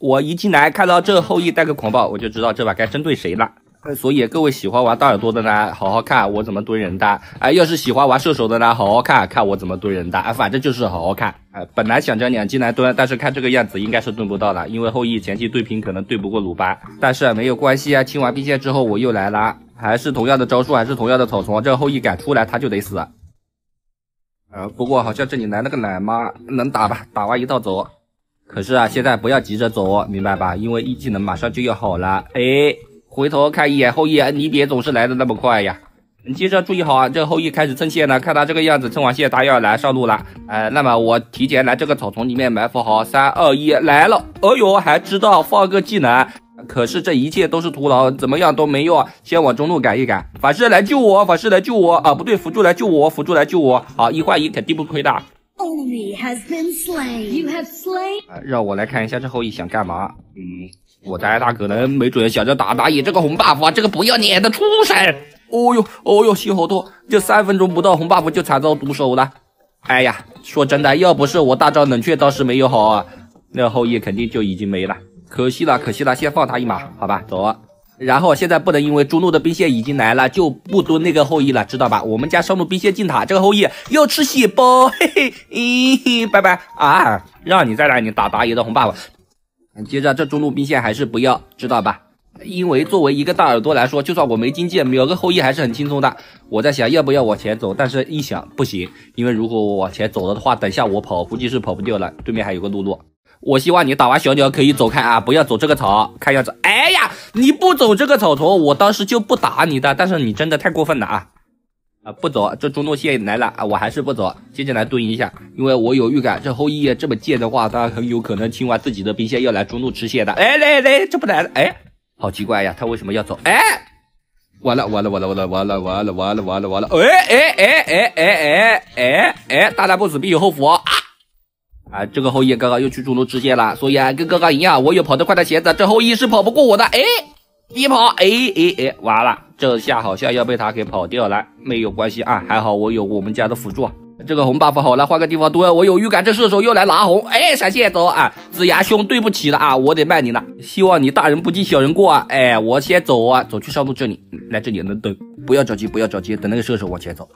我一进来看到这后羿带个狂暴，我就知道这把该针对谁了。所以各位喜欢玩大耳朵的呢，好好看我怎么蹲人的。哎，要是喜欢玩射手的呢，好好看看我怎么蹲人的。哎，反正就是好好看。哎，本来想着两进来蹲，但是看这个样子应该是蹲不到了，因为后羿前期对拼可能对不过鲁班。但是没有关系啊，清完兵线之后我又来啦，还是同样的招数，还是同样的草丛，这后羿敢出来他就得死。呃，不过好像这里来了个奶妈，能打吧？打完一套走。可是啊，现在不要急着走明白吧？因为一技能马上就要好了。哎，回头看一眼后羿，你别总是来的那么快呀。你记着注意好啊，这后羿开始蹭线了。看他这个样子，蹭完线他要来上路了。哎，那么我提前来这个草丛里面埋伏好。三二一，来了！哎呦，还知道放个技能。可是这一切都是徒劳，怎么样都没用。先往中路赶一赶。法师来救我，法师来救我啊！不对，辅助来救我，辅助来救我。好，一换一肯定不亏的。Only You been slain. slain. has have 让我来看一下这后羿想干嘛？嗯，我猜他可能没准想着打打野这个红 buff，啊，这个不要脸的畜生！哦呦，哦呦，心好痛！就三分钟不到，红 buff 就惨遭毒手了。哎呀，说真的，要不是我大招冷却倒是没有好啊，那后羿肯定就已经没了。可惜了，可惜了，先放他一马，好吧，走啊！然后现在不能因为中路的兵线已经来了，就不蹲那个后羿了，知道吧？我们家上路兵线进塔，这个后羿要吃血包，嘿嘿，嘿拜拜啊！让你在那里打打野的红 buff。接着这中路兵线还是不要，知道吧？因为作为一个大耳朵来说，就算我没经济，秒个后羿还是很轻松的。我在想要不要往前走，但是一想不行，因为如果我往前走了的话，等下我跑估计是跑不掉了，对面还有个露露。我希望你打完小鸟可以走开啊，不要走这个草，看样子，哎呀，你不走这个草丛，我当时就不打你的，但是你真的太过分了啊！啊，不走，这中路线来了啊，我还是不走，接着来蹲一下，因为我有预感，这后羿这么贱的话，他很有可能清完自己的兵线要来中路吃线的。哎，来来，这不来了？哎，好奇怪呀，他为什么要走？哎，完了完了完了完了完了完了完了完了完了！哎哎哎哎哎哎哎，大难不死必有后福。啊！啊，这个后羿刚刚又去中路支线了，所以啊，跟刚刚一样，我有跑得快的鞋子，这后羿是跑不过我的。哎，别跑，哎哎哎，完了，这下好像要被他给跑掉了。没有关系啊，还好我有我们家的辅助，这个红 buff 好了，换个地方蹲。我有预感，这射手又来拿红。哎，闪现走啊！子牙兄，对不起了啊，我得卖你了。希望你大人不计小人过啊。哎，我先走啊，走去上路这里，来这里能等，不要着急，不要着急，等那个射手往前走。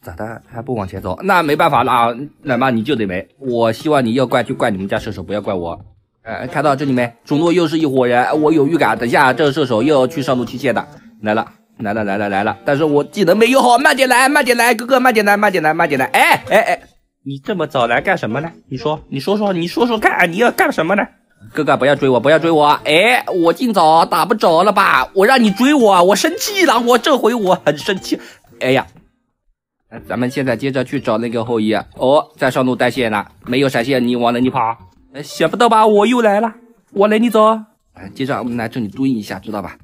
咋的还不往前走？那没办法了啊，奶妈你就得没。我希望你要怪就怪你们家射手，不要怪我。哎，看到这里没？中路又是一伙人，我有预感，等下这射手又要去上路推线的。来了，来了，来了，来了！但是我技能没用好，慢点来，慢点来，哥哥，慢点来，慢点来，慢点来。哎哎哎，你这么早来干什么呢？你说，你说说，你说说看，你要干什么呢？哥哥不要追我，不要追我！哎，我尽早打不着了吧？我让你追我，我生气了，我这回我很生气。哎呀！咱们现在接着去找那个后羿哦，在上路带线呢，没有闪现，你往哪里跑？想不到吧，我又来了，往哪里走。接着我们来这里蹲一下，知道吧？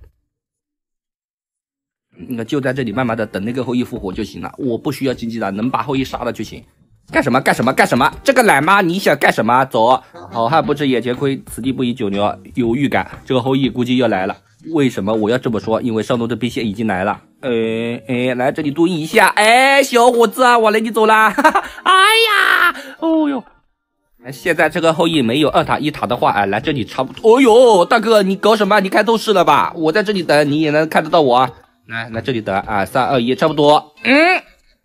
那就在这里慢慢的等那个后羿复活就行了，我不需要经济了，能把后羿杀了就行。干什么？干什么？干什么？这个奶妈你想干什么？走，好汉不吃眼前亏，此地不宜久留，有预感，这个后羿估计要来了。为什么我要这么说？因为上路的兵线已经来了。哎哎，来这里蹲一下。哎，小伙子啊，我领你走啦！哈哈，哎呀，哦呦！现在这个后羿没有二塔一塔的话，哎，来这里差不多。哦呦，大哥，你搞什么？你开透视了吧？我在这里等，你也能看得到我。来，那这里等啊，三二一，差不多。嗯，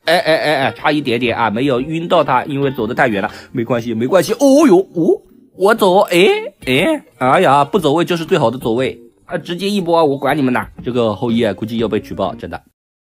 哎哎哎哎，差一点点啊，没有晕到他，因为走的太远了，没关系没关系。哦呦，哦，我走，哎哎，哎呀，不走位就是最好的走位。啊！直接一波，我管你们呢！这个后羿估计要被举报，真的。